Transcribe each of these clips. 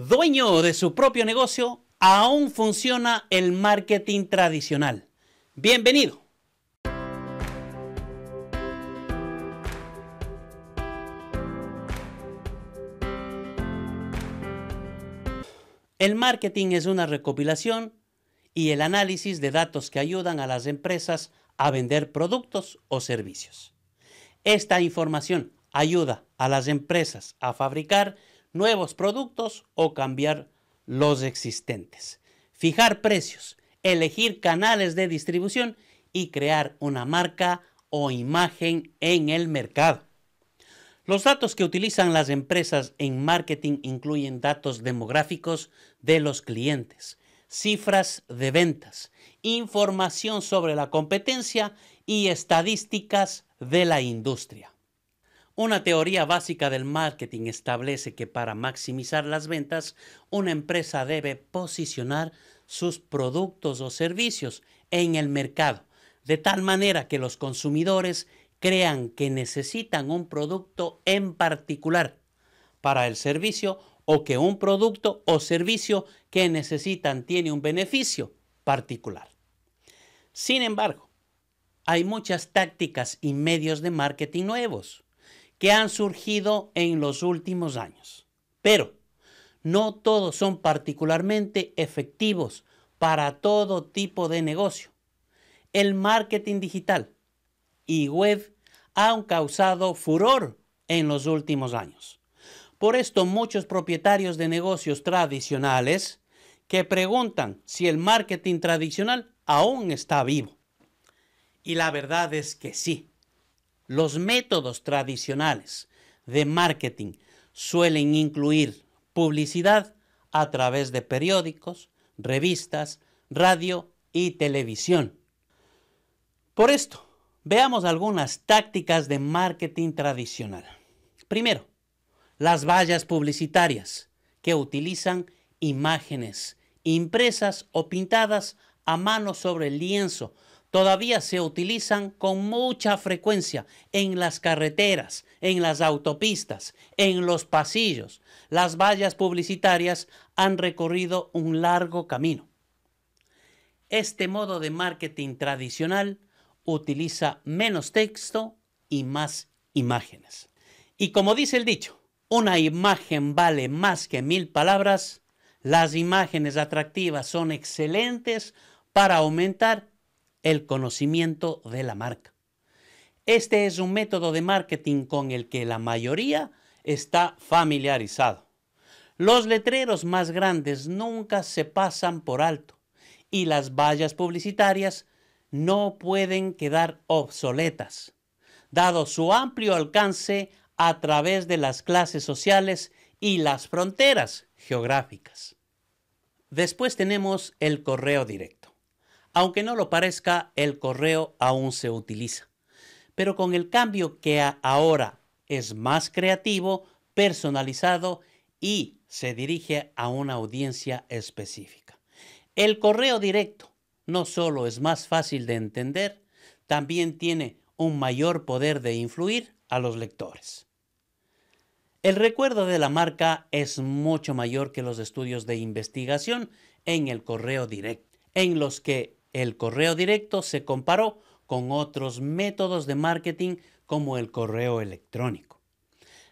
Dueño de su propio negocio, aún funciona el marketing tradicional. Bienvenido. El marketing es una recopilación y el análisis de datos que ayudan a las empresas a vender productos o servicios. Esta información ayuda a las empresas a fabricar nuevos productos o cambiar los existentes. Fijar precios, elegir canales de distribución y crear una marca o imagen en el mercado. Los datos que utilizan las empresas en marketing incluyen datos demográficos de los clientes, cifras de ventas, información sobre la competencia y estadísticas de la industria. Una teoría básica del marketing establece que para maximizar las ventas, una empresa debe posicionar sus productos o servicios en el mercado, de tal manera que los consumidores crean que necesitan un producto en particular para el servicio o que un producto o servicio que necesitan tiene un beneficio particular. Sin embargo, hay muchas tácticas y medios de marketing nuevos que han surgido en los últimos años. Pero no todos son particularmente efectivos para todo tipo de negocio. El marketing digital y web han causado furor en los últimos años. Por esto muchos propietarios de negocios tradicionales que preguntan si el marketing tradicional aún está vivo. Y la verdad es que sí. Los métodos tradicionales de marketing suelen incluir publicidad a través de periódicos, revistas, radio y televisión. Por esto, veamos algunas tácticas de marketing tradicional. Primero, las vallas publicitarias que utilizan imágenes impresas o pintadas a mano sobre el lienzo todavía se utilizan con mucha frecuencia en las carreteras, en las autopistas, en los pasillos. Las vallas publicitarias han recorrido un largo camino. Este modo de marketing tradicional utiliza menos texto y más imágenes. Y como dice el dicho, una imagen vale más que mil palabras. Las imágenes atractivas son excelentes para aumentar el conocimiento de la marca. Este es un método de marketing con el que la mayoría está familiarizado. Los letreros más grandes nunca se pasan por alto y las vallas publicitarias no pueden quedar obsoletas, dado su amplio alcance a través de las clases sociales y las fronteras geográficas. Después tenemos el correo directo. Aunque no lo parezca, el correo aún se utiliza. Pero con el cambio que ahora es más creativo, personalizado y se dirige a una audiencia específica. El correo directo no solo es más fácil de entender, también tiene un mayor poder de influir a los lectores. El recuerdo de la marca es mucho mayor que los estudios de investigación en el correo directo, en los que el correo directo se comparó con otros métodos de marketing como el correo electrónico.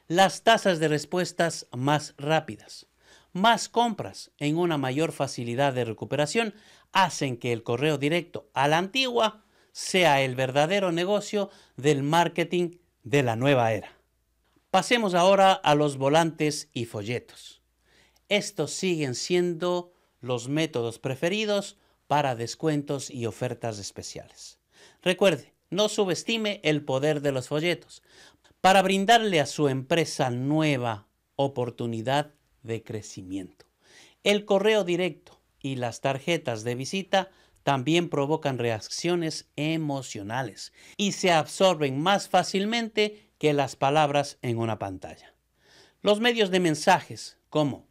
Las tasas de respuestas más rápidas, más compras en una mayor facilidad de recuperación hacen que el correo directo a la antigua sea el verdadero negocio del marketing de la nueva era. Pasemos ahora a los volantes y folletos. Estos siguen siendo los métodos preferidos para descuentos y ofertas especiales. Recuerde, no subestime el poder de los folletos para brindarle a su empresa nueva oportunidad de crecimiento. El correo directo y las tarjetas de visita también provocan reacciones emocionales y se absorben más fácilmente que las palabras en una pantalla. Los medios de mensajes como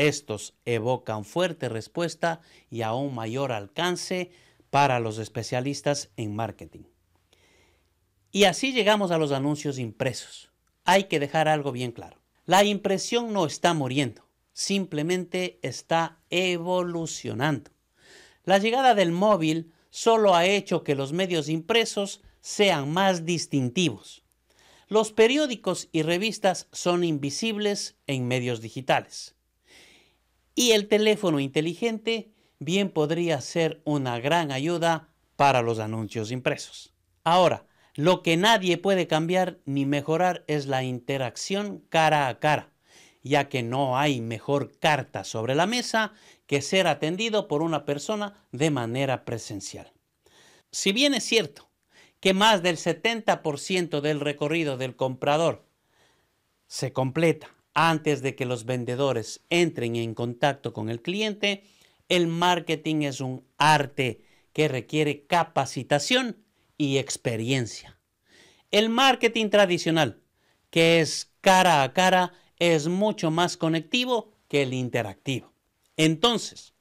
estos evocan fuerte respuesta y aún mayor alcance para los especialistas en marketing. Y así llegamos a los anuncios impresos. Hay que dejar algo bien claro. La impresión no está muriendo, simplemente está evolucionando. La llegada del móvil solo ha hecho que los medios impresos sean más distintivos. Los periódicos y revistas son invisibles en medios digitales. Y el teléfono inteligente bien podría ser una gran ayuda para los anuncios impresos. Ahora, lo que nadie puede cambiar ni mejorar es la interacción cara a cara, ya que no hay mejor carta sobre la mesa que ser atendido por una persona de manera presencial. Si bien es cierto que más del 70% del recorrido del comprador se completa antes de que los vendedores entren en contacto con el cliente, el marketing es un arte que requiere capacitación y experiencia. El marketing tradicional, que es cara a cara, es mucho más conectivo que el interactivo. Entonces,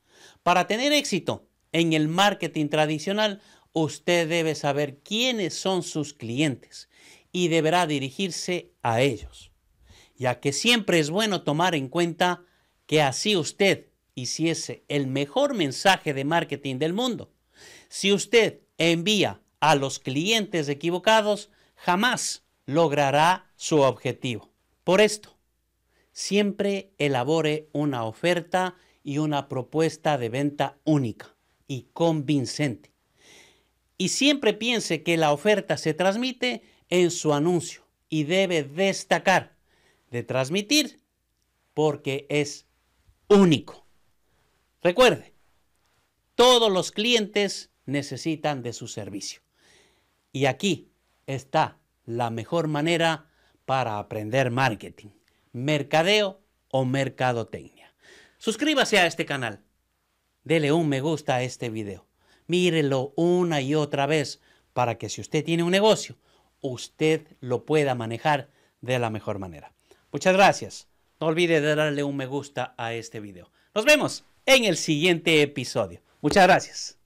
para tener éxito en el marketing tradicional, usted debe saber quiénes son sus clientes y deberá dirigirse a ellos ya que siempre es bueno tomar en cuenta que así usted hiciese el mejor mensaje de marketing del mundo. Si usted envía a los clientes equivocados, jamás logrará su objetivo. Por esto, siempre elabore una oferta y una propuesta de venta única y convincente. Y siempre piense que la oferta se transmite en su anuncio y debe destacar de transmitir porque es único. Recuerde, todos los clientes necesitan de su servicio. Y aquí está la mejor manera para aprender marketing, mercadeo o mercadotecnia. Suscríbase a este canal. Dele un me gusta a este video. Mírelo una y otra vez para que si usted tiene un negocio, usted lo pueda manejar de la mejor manera. Muchas gracias. No olvides darle un me gusta a este video. Nos vemos en el siguiente episodio. Muchas gracias.